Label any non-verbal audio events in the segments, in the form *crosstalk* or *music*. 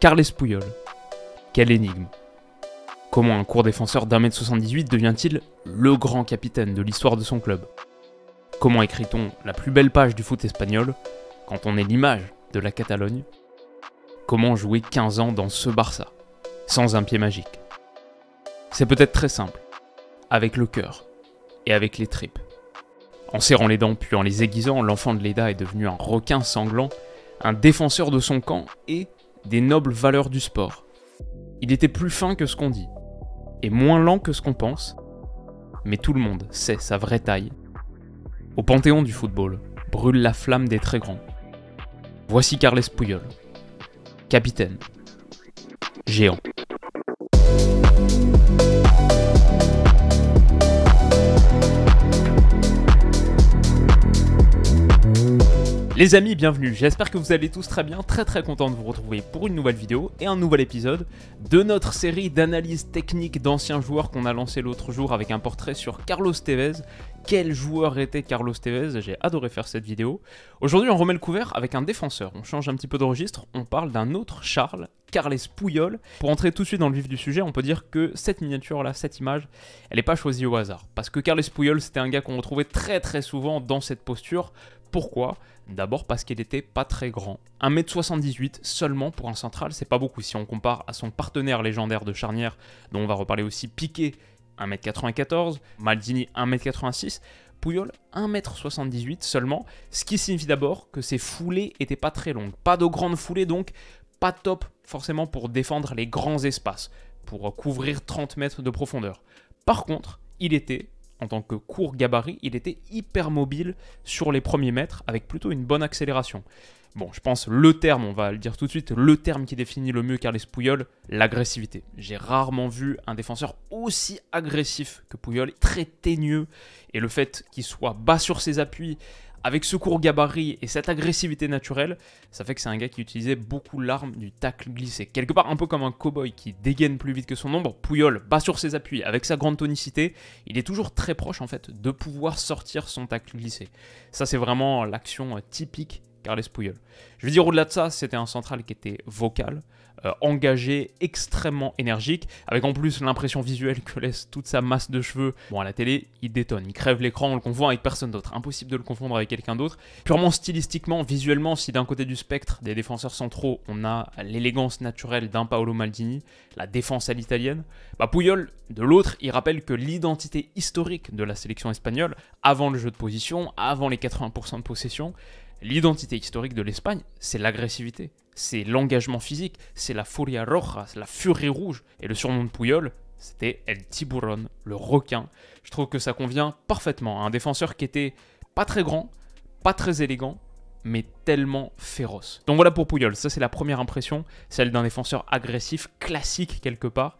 Carles Puyol. Quelle énigme Comment un court défenseur d'un mètre 78 devient-il le grand capitaine de l'histoire de son club Comment écrit-on la plus belle page du foot espagnol quand on est l'image de la Catalogne Comment jouer 15 ans dans ce Barça sans un pied magique C'est peut-être très simple, avec le cœur et avec les tripes. En serrant les dents puis en les aiguisant, l'enfant de Leda est devenu un requin sanglant, un défenseur de son camp et des nobles valeurs du sport. Il était plus fin que ce qu'on dit, et moins lent que ce qu'on pense, mais tout le monde sait sa vraie taille. Au panthéon du football, brûle la flamme des très grands. Voici Carles Puyol, capitaine, géant. Les amis, bienvenue, j'espère que vous allez tous très bien, très très content de vous retrouver pour une nouvelle vidéo et un nouvel épisode de notre série d'analyse technique d'anciens joueurs qu'on a lancé l'autre jour avec un portrait sur Carlos Tevez quel joueur était Carlos Tevez, j'ai adoré faire cette vidéo. Aujourd'hui on remet le couvert avec un défenseur, on change un petit peu de registre, on parle d'un autre Charles, Carles Puyol. Pour entrer tout de suite dans le vif du sujet, on peut dire que cette miniature là, cette image, elle n'est pas choisie au hasard. Parce que Carles Puyol c'était un gars qu'on retrouvait très très souvent dans cette posture. Pourquoi D'abord parce qu'il n'était pas très grand. 1m78 seulement pour un central, c'est pas beaucoup si on compare à son partenaire légendaire de charnière, dont on va reparler aussi, Piqué, 1m94, Maldini 1m86, Pouyol 1m78 seulement, ce qui signifie d'abord que ses foulées n'étaient pas très longues. Pas de grandes foulées donc, pas top forcément pour défendre les grands espaces, pour couvrir 30 mètres de profondeur. Par contre, il était, en tant que court gabarit, il était hyper mobile sur les premiers mètres avec plutôt une bonne accélération bon, je pense le terme, on va le dire tout de suite, le terme qui définit le mieux Carles Puyol, l'agressivité. J'ai rarement vu un défenseur aussi agressif que Puyol, très teigneux, et le fait qu'il soit bas sur ses appuis, avec ce court gabarit et cette agressivité naturelle, ça fait que c'est un gars qui utilisait beaucoup l'arme du tacle glissé. Quelque part un peu comme un cow-boy qui dégaine plus vite que son ombre, Puyol, bas sur ses appuis avec sa grande tonicité, il est toujours très proche en fait de pouvoir sortir son tacle glissé. Ça c'est vraiment l'action typique Carles Puyol. Je veux dire, au-delà de ça, c'était un central qui était vocal, euh, engagé, extrêmement énergique, avec en plus l'impression visuelle que laisse toute sa masse de cheveux. Bon, à la télé, il détonne, il crève l'écran, on le confond avec personne d'autre. Impossible de le confondre avec quelqu'un d'autre. Purement stylistiquement, visuellement, si d'un côté du spectre, des défenseurs centraux, on a l'élégance naturelle d'un Paolo Maldini, la défense à l'italienne, bah Puyol, de l'autre, il rappelle que l'identité historique de la sélection espagnole, avant le jeu de position, avant les 80% de possession, L'identité historique de l'Espagne, c'est l'agressivité, c'est l'engagement physique, c'est la furia roja, la furie rouge. Et le surnom de Puyol, c'était El Tiburon, le requin. Je trouve que ça convient parfaitement à un défenseur qui était pas très grand, pas très élégant, mais tellement féroce. Donc voilà pour Puyol, ça c'est la première impression, celle d'un défenseur agressif, classique quelque part.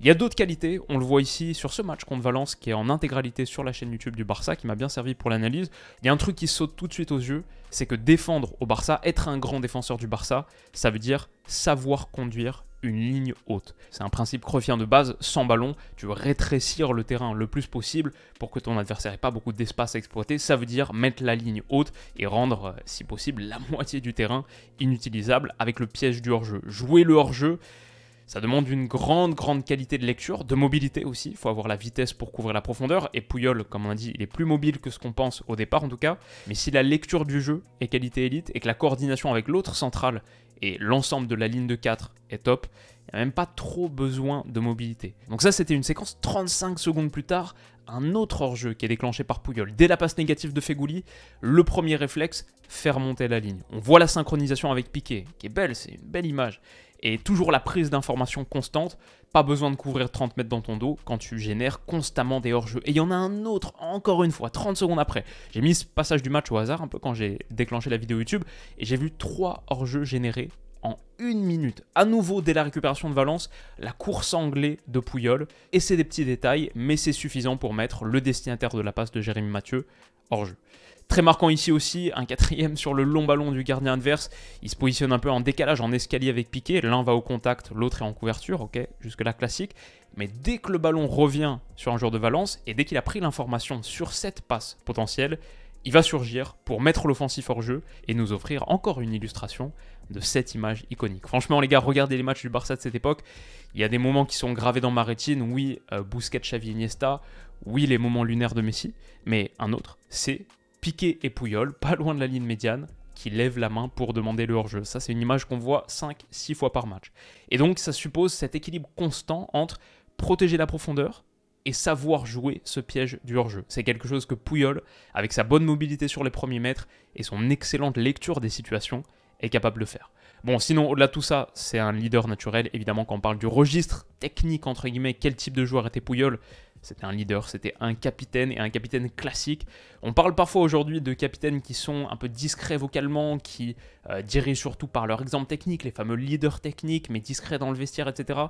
Il y a d'autres qualités, on le voit ici sur ce match contre Valence qui est en intégralité sur la chaîne YouTube du Barça, qui m'a bien servi pour l'analyse. Il y a un truc qui saute tout de suite aux yeux, c'est que défendre au Barça, être un grand défenseur du Barça, ça veut dire savoir conduire une ligne haute. C'est un principe crevien de base, sans ballon, tu veux rétrécir le terrain le plus possible pour que ton adversaire ait pas beaucoup d'espace à exploiter, ça veut dire mettre la ligne haute et rendre, euh, si possible, la *laughs* moitié du terrain inutilisable avec le piège du hors-jeu. Jouer le hors-jeu, ça demande une grande, grande qualité de lecture, de mobilité aussi. Il faut avoir la vitesse pour couvrir la profondeur. Et Pouyol, comme on a dit, il est plus mobile que ce qu'on pense au départ en tout cas. Mais si la lecture du jeu est qualité élite et que la coordination avec l'autre centrale et l'ensemble de la ligne de 4 est top, il n'y a même pas trop besoin de mobilité. Donc ça c'était une séquence 35 secondes plus tard, un autre hors-jeu qui est déclenché par Pouyol. Dès la passe négative de Fegouli, le premier réflexe, faire monter la ligne. On voit la synchronisation avec Piqué, qui est belle, c'est une belle image et toujours la prise d'information constante. Pas besoin de couvrir 30 mètres dans ton dos quand tu génères constamment des hors-jeux. Et il y en a un autre, encore une fois, 30 secondes après. J'ai mis ce passage du match au hasard, un peu quand j'ai déclenché la vidéo YouTube, et j'ai vu 3 hors-jeux générés en une minute. À nouveau, dès la récupération de Valence, la course anglaise de Pouyol. Et c'est des petits détails, mais c'est suffisant pour mettre le destinataire de la passe de Jérémy Mathieu hors jeu. Très marquant ici aussi, un quatrième sur le long ballon du gardien adverse. Il se positionne un peu en décalage, en escalier avec Piqué. L'un va au contact, l'autre est en couverture, ok, jusque-là classique. Mais dès que le ballon revient sur un joueur de Valence, et dès qu'il a pris l'information sur cette passe potentielle, il va surgir pour mettre l'offensif hors jeu et nous offrir encore une illustration de cette image iconique. Franchement, les gars, regardez les matchs du Barça de cette époque. Il y a des moments qui sont gravés dans ma rétine. Oui, Bousquet, euh, Busquets, Xavi, Iniesta. Oui, les moments lunaires de Messi. Mais un autre, c'est Piqué et Pouyol, pas loin de la ligne médiane, qui lèvent la main pour demander le hors-jeu. Ça, c'est une image qu'on voit 5-6 fois par match. Et donc, ça suppose cet équilibre constant entre protéger la profondeur et savoir jouer ce piège du hors-jeu. C'est quelque chose que Pouyol, avec sa bonne mobilité sur les premiers mètres et son excellente lecture des situations, est capable de faire. Bon, sinon, au-delà de tout ça, c'est un leader naturel. Évidemment, quand on parle du registre technique, entre guillemets, quel type de joueur était Pouyol, c'était un leader, c'était un capitaine et un capitaine classique. On parle parfois aujourd'hui de capitaines qui sont un peu discrets vocalement, qui euh, dirigent surtout par leur exemple technique, les fameux leaders techniques, mais discrets dans le vestiaire, etc.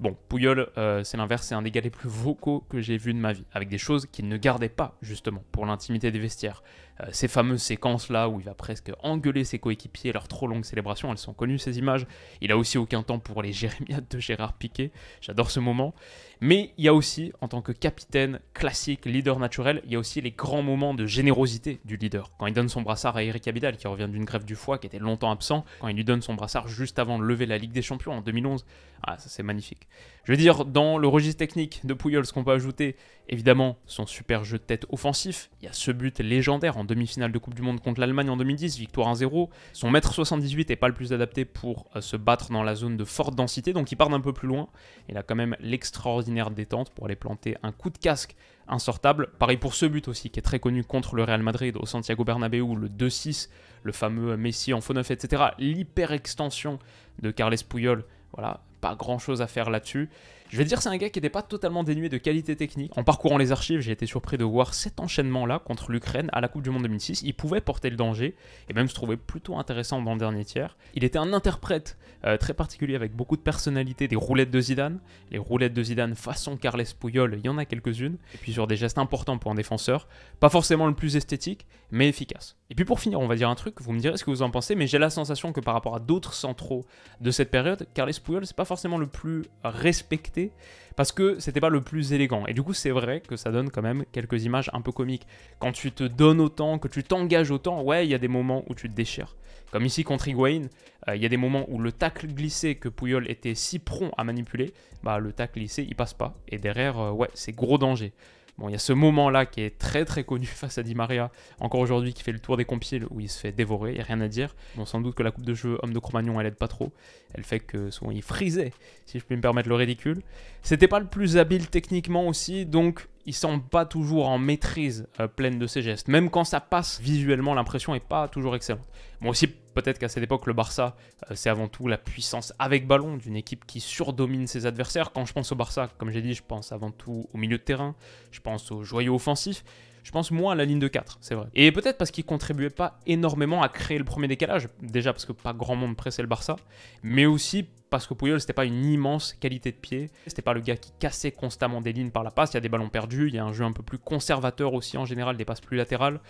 Bon, Pouyol, euh, c'est l'inverse, c'est un des gars les plus vocaux que j'ai vu de ma vie, avec des choses qu'il ne gardait pas justement pour l'intimité des vestiaires. Euh, ces fameuses séquences-là où il va presque engueuler ses coéquipiers, leur trop longue célébration, elles sont connues ces images. Il a aussi aucun temps pour les jérémiades de Gérard Piquet, j'adore ce moment. Mais il y a aussi, en tant que capitaine classique, leader naturel, il y a aussi les grands moments de générosité du leader. Quand il donne son brassard à Eric Abidal, qui revient d'une grève du foie, qui était longtemps absent, quand il lui donne son brassard juste avant de lever la Ligue des Champions en 2011, ah, ça c'est magnifique. Je veux dire, dans le registre technique de Puyol, ce qu'on peut ajouter, évidemment, son super jeu de tête offensif, il y a ce but légendaire en demi-finale de Coupe du Monde contre l'Allemagne en 2010, victoire 1-0. Son mètre 78 n'est pas le plus adapté pour euh, se battre dans la zone de forte densité, donc il part d'un peu plus loin. Il a quand même l'extraordinaire détente pour aller planter un coup de casque insortable. Pareil pour ce but aussi, qui est très connu contre le Real Madrid au Santiago Bernabéu, le 2-6, le fameux Messi en faux neuf, etc. L'hyper-extension de Carles Puyol, voilà, grand chose à faire là-dessus. Je vais dire, c'est un gars qui n'était pas totalement dénué de qualité technique. En parcourant les archives, j'ai été surpris de voir cet enchaînement-là contre l'Ukraine à la Coupe du Monde 2006. Il pouvait porter le danger et même se trouver plutôt intéressant dans le dernier tiers. Il était un interprète euh, très particulier avec beaucoup de personnalité des roulettes de Zidane. Les roulettes de Zidane façon Carles Puyol, il y en a quelques-unes. Et puis sur des gestes importants pour un défenseur. Pas forcément le plus esthétique, mais efficace. Et puis pour finir, on va dire un truc, vous me direz ce que vous en pensez, mais j'ai la sensation que par rapport à d'autres centraux de cette période, Carles Puyol, c'est pas forcément forcément le plus respecté parce que c'était pas le plus élégant. Et du coup, c'est vrai que ça donne quand même quelques images un peu comiques. Quand tu te donnes autant, que tu t'engages autant, ouais, il y a des moments où tu te déchires. Comme ici contre Higuain, euh, il y a des moments où le tacle glissé que Puyol était si prompt à manipuler, bah le tacle glissé, il passe pas. Et derrière, euh, ouais, c'est gros danger. Bon, il y a ce moment-là qui est très très connu *laughs* face à Di Maria, encore aujourd'hui, qui fait le tour des compiles où il se fait dévorer, il a rien à dire. Bon, sans doute que la coupe de jeu homme de Cro-Magnon, elle aide pas trop. Elle fait que souvent il frisait, si je puis me permettre le ridicule. C'était pas le plus habile techniquement aussi, donc ils sont pas toujours en maîtrise euh, pleine de ses gestes. Même quand ça passe visuellement, l'impression est pas toujours excellente. Moi aussi, peut-être qu'à cette époque, le Barça, euh, c'est avant tout la puissance avec ballon d'une équipe qui surdomine ses adversaires. Quand je pense au Barça, comme j'ai dit, je pense avant tout au milieu de terrain, je pense aux joyaux offensifs. Je pense moins à la ligne de 4, c'est vrai. Et peut-être parce qu'il contribuait pas énormément à créer le premier décalage, déjà parce que pas grand monde pressait le Barça, mais aussi parce que Puyol, c'était pas une immense qualité de pied. C'était pas le gars qui cassait constamment des lignes par la passe. Il y a des ballons perdus, il y a un jeu un peu plus conservateur aussi en général, des passes plus latérales.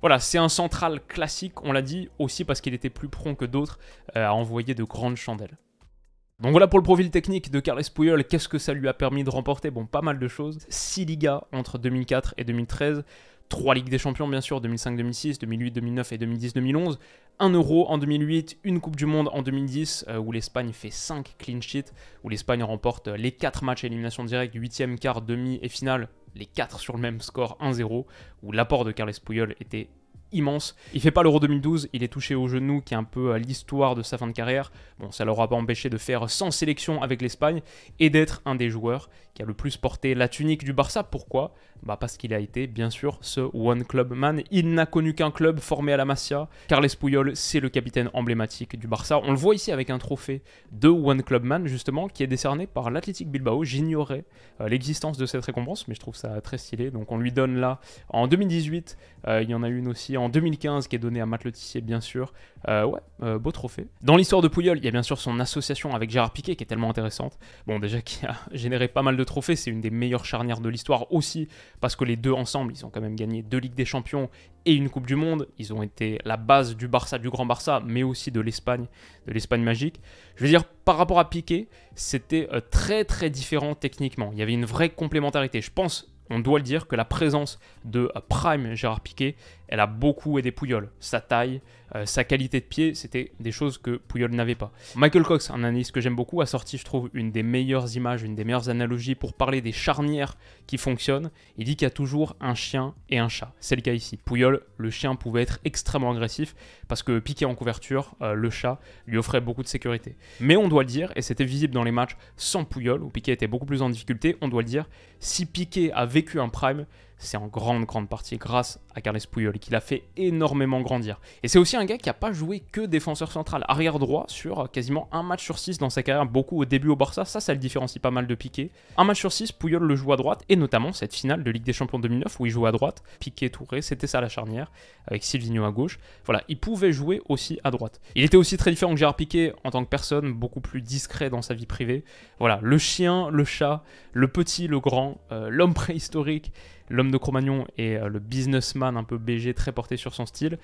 Voilà, c'est un central classique, on l'a dit, aussi parce qu'il était plus prompt que d'autres euh, à envoyer de grandes chandelles. Donc voilà pour le profil technique de Carles Puyol, qu'est-ce que ça lui a permis de remporter Bon, pas mal de choses. 6 ligas entre 2004 et 2013, 3 Ligues des Champions bien sûr, 2005-2006, 2008-2009 et 2010-2011, 1 euro en 2008, une Coupe du Monde en 2010 euh, où l'Espagne fait 5 clean sheets, où l'Espagne remporte euh, les 4 matchs à élimination directe, 8e, quart, demi et finale, les 4 sur le même score 1-0, où l'apport de Carles Puyol était immense. Il fait pas l'Euro 2012, il est touché au genou, qui est un peu euh, l'histoire de sa fin de carrière. Bon, ça l'aura pas empêché de faire 100 sélections avec l'Espagne et d'être un des joueurs qui a le plus porté la tunique du Barça. Pourquoi bah, Parce qu'il a été, bien sûr, ce One Club Man. Il n'a connu qu'un club formé à la Masia. Carles Puyol, c'est le capitaine emblématique du Barça. On le voit ici avec un trophée de One Club Man, justement, qui est décerné par l'Athletic Bilbao. J'ignorais euh, l'existence de cette récompense, mais je trouve ça très stylé. Donc on lui donne là en 2018. Euh, il y en a une aussi en 2015 qui est donnée à Matt Letissier, bien sûr. Euh, ouais, beau trophée. Dans l'histoire de Puyol, il y a bien sûr son association avec Gérard Piquet qui est tellement intéressante. Bon, déjà qui a *laughs* généré pas mal de trophée, c'est une des meilleures charnières de l'histoire aussi, parce que les deux ensemble, ils ont quand même gagné deux Ligues des Champions et une Coupe du Monde. Ils ont été la base du Barça, du Grand Barça, mais aussi de l'Espagne, de l'Espagne magique. Je veux dire, par rapport à Piqué, c'était euh, très très différent techniquement. Il y avait une vraie complémentarité. Je pense on doit le dire que la présence de euh, Prime Gérard Piqué elle a beaucoup aidé Pouyol. Sa taille, euh, sa qualité de pied, c'était des choses que Pouyol n'avait pas. Michael Cox, un analyste que j'aime beaucoup, a sorti, je trouve, une des meilleures images, une des meilleures analogies pour parler des charnières qui fonctionnent. Il dit qu'il y a toujours un chien et un chat. C'est le cas ici. Pouyol, le chien pouvait être extrêmement agressif parce que piqué en couverture, euh, le chat lui offrait beaucoup de sécurité. Mais on doit le dire, et c'était visible dans les matchs sans Pouyol, où Piqué était beaucoup plus en difficulté, on doit le dire, si Piqué a vécu un prime, c'est en grande, grande partie grâce à Carles Puyol, qui l'a fait énormément grandir. Et c'est aussi un gars qui n'a pas joué que défenseur central, arrière droit sur euh, quasiment un match sur six dans sa carrière, beaucoup au début au Barça, ça, ça le différencie pas mal de Piqué. Un match sur six, Puyol le joue à droite, et notamment cette finale de Ligue des Champions 2009 où il joue à droite, Piqué, Touré, c'était ça la charnière, avec Silvino à gauche. Voilà, il pouvait jouer aussi à droite. Il était aussi très différent que Gérard Piqué en tant que personne, beaucoup plus discret dans sa vie privée. Voilà, le chien, le chat, le petit, le grand, euh, l'homme préhistorique, l'homme de Cro-Magnon et euh, le businessman un peu BG, très porté sur son style.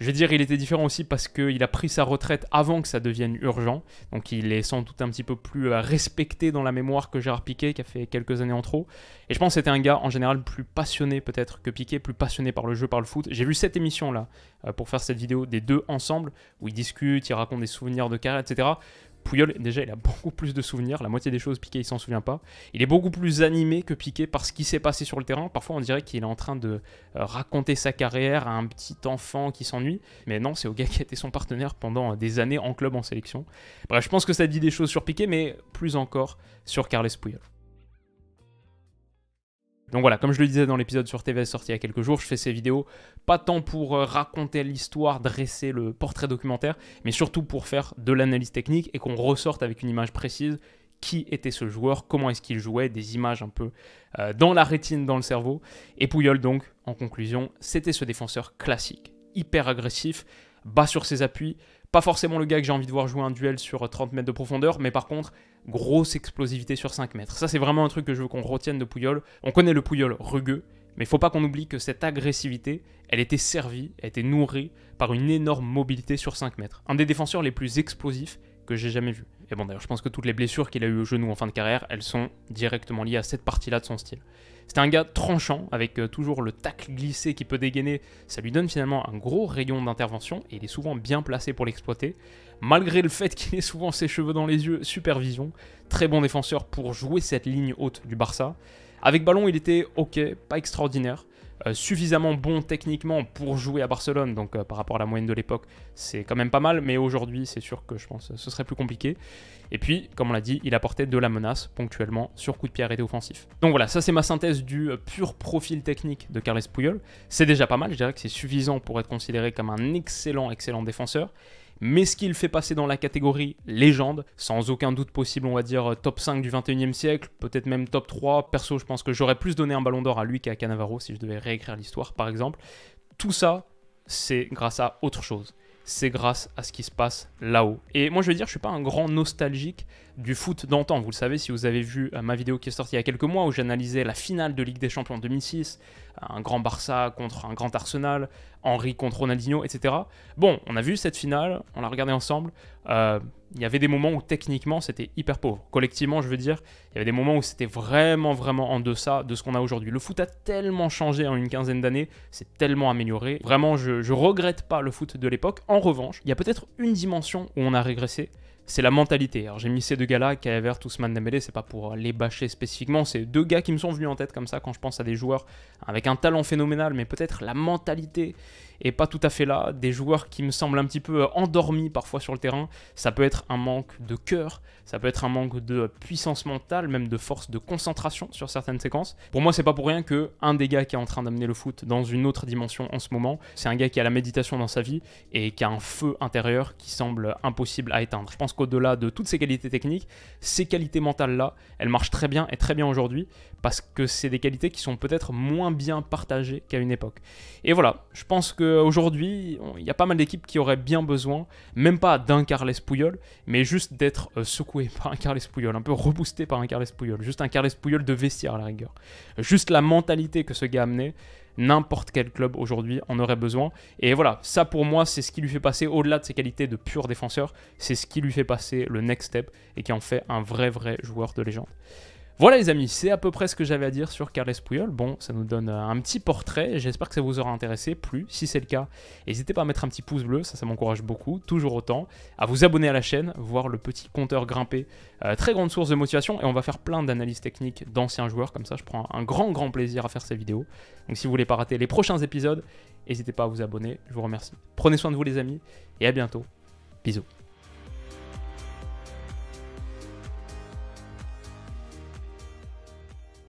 Je veux dire, il était différent aussi parce qu'il a pris sa retraite avant que ça devienne urgent. Donc il est sans doute un petit peu plus euh, respecté dans la mémoire que Gérard Piquet, qui a fait quelques années en trop. Et je pense que c'était un gars en général plus passionné peut-être que Piquet, plus passionné par le jeu, par le foot. J'ai vu cette émission là euh, pour faire cette vidéo des deux ensemble, où ils discutent, ils racontent des souvenirs de carrière, etc. Pouyol, déjà, il a beaucoup plus de souvenirs. La moitié des choses, Piqué, il s'en souvient pas. Il est beaucoup plus animé que Piqué par ce qui s'est passé sur le terrain. Parfois, on dirait qu'il est en train de euh, raconter sa carrière à un petit enfant qui s'ennuie. Mais non, c'est au gars qui a été son partenaire pendant euh, des années en club, en sélection. Bref, je pense que ça dit des choses sur Piqué, mais plus encore sur Carles Puyol. Donc voilà, comme je le disais dans l'épisode sur TVS sorti il y a quelques jours, je fais ces vidéos pas tant pour euh, raconter l'histoire, dresser le portrait documentaire, mais surtout pour faire de l'analyse technique et qu'on ressorte avec une image précise qui était ce joueur, comment est-ce qu'il jouait, des images un peu euh, dans la rétine, dans le cerveau. Et Pouyol donc, en conclusion, c'était ce défenseur classique, hyper agressif, bas sur ses appuis, pas forcément le gars que j'ai envie de voir jouer un duel sur 30 euh, mètres de profondeur, mais par contre, grosse explosivité sur 5 mètres. Ça, c'est vraiment un truc que je veux qu'on retienne de Pouyol. On connaît le Pouyol rugueux, mais il faut pas qu'on oublie que cette agressivité, elle était servie, elle était nourrie par une énorme mobilité sur 5 mètres. Un des défenseurs les plus explosifs que j'ai jamais vu. Et bon, d'ailleurs, je pense que toutes les blessures qu'il a eues au genou en fin de carrière, elles sont directement liées à cette partie-là de son style. C'est un gars tranchant, avec euh, toujours le tacle glissé qui peut dégainer. Ça lui donne finalement un gros rayon d'intervention et il est souvent bien placé pour l'exploiter. Malgré le fait *laughs* qu'il ait souvent ses cheveux dans les yeux, supervision. Très bon défenseur pour jouer cette ligne haute du Barça. Avec ballon, il était ok, pas extraordinaire. Euh, suffisamment bon techniquement pour jouer à Barcelone, donc euh, par rapport à la moyenne de l'époque, c'est quand même pas mal, mais aujourd'hui, c'est sûr que je pense que euh, ce serait plus compliqué. Et puis, comme on l'a dit, il apportait de la menace ponctuellement sur coup de pied arrêté offensif. Donc voilà, ça c'est ma synthèse du pur profil technique de Carles Puyol. C'est déjà pas mal, je dirais que c'est suffisant pour être considéré comme un excellent, excellent défenseur mais ce qu'il fait passer dans la catégorie légende, sans aucun doute possible, on va dire euh, top 5 du 21e siècle, peut-être même top 3. Perso, je pense que j'aurais plus donné un ballon d'or à lui qu'à Cannavaro si je devais réécrire l'histoire, par exemple. Tout ça, c'est grâce à autre chose. C'est grâce à ce qui se passe là-haut. Et moi, je veux dire, je suis pas un grand nostalgique du foot d'antan. Vous le savez si vous avez vu euh, ma vidéo qui est sortie il y a quelques mois où j'analysais la finale de Ligue des Champions en 2006, euh, un grand Barça contre un grand Arsenal, Henri contre Ronaldinho, etc. Bon, on a vu cette finale, on l'a regardée ensemble. Euh, il y avait des moments où techniquement c'était hyper pauvre. Collectivement, je veux dire, il y avait des moments où c'était vraiment, vraiment en deçà de ce qu'on a aujourd'hui. Le foot a tellement changé en une quinzaine d'années, c'est tellement amélioré. Vraiment, je, je regrette pas le foot de l'époque. En revanche, il y a peut-être une dimension où on a régressé c'est la mentalité. Alors j'ai mis ces deux gars-là, Kevert, Ousmane Dembélé, c'est pas pour les bâcher spécifiquement, c'est deux gars qui me sont venus en tête comme ça quand je pense à des joueurs avec un talent phénoménal, mais peut-être la mentalité est pas tout à fait là. Des joueurs qui me semblent un petit peu euh, endormis parfois sur le terrain. Ça peut être un manque de cœur, ça peut être un manque de puissance mentale, même de force de concentration sur certaines séquences. Pour moi, c'est pas pour rien que un des gars qui est en train d'amener le foot dans une autre dimension en ce moment, c'est un gars qui a la méditation dans sa vie et qui a un feu intérieur qui semble impossible à éteindre. Je pense qu'au-delà de toutes ces qualités techniques, ces qualités mentales là, elles marchent très bien et très bien aujourd'hui parce que c'est des qualités qui sont peut-être moins bien partagées qu'à une époque. Et voilà, je pense qu'aujourd'hui, il y a pas mal d'équipes qui auraient bien besoin, même pas d'un Carles Puyol, mais juste d'être euh, secoué *laughs* par un Carles Puyol, un peu reboosté par un Carles Puyol, juste un Carles Puyol de vestiaire à la rigueur. Juste la mentalité que ce gars amenait, n'importe quel club aujourd'hui en aurait besoin. Et voilà, ça pour moi, c'est ce qui lui fait passer au-delà de ses qualités de pur défenseur, c'est ce qui lui fait passer le next step et qui en fait un vrai, vrai joueur de légende. Voilà les amis, c'est à peu près ce que j'avais à dire sur Carles Puyol. Bon, ça nous donne euh, un petit portrait, j'espère que ça vous aura intéressé, plus si c'est le cas. N'hésitez pas à mettre un petit pouce bleu, ça m'encourage beaucoup, toujours autant, à vous abonner à la chaîne, voir le petit compteur grimper, euh, très grande source de motivation et on va faire plein d'analyses techniques d'anciens joueurs comme ça, je prends un grand grand plaisir à faire ces vidéos. Donc si vous voulez pas rater les prochains épisodes, n'hésitez pas à vous abonner, je vous remercie. Prenez soin de vous les amis et à bientôt. Bisous.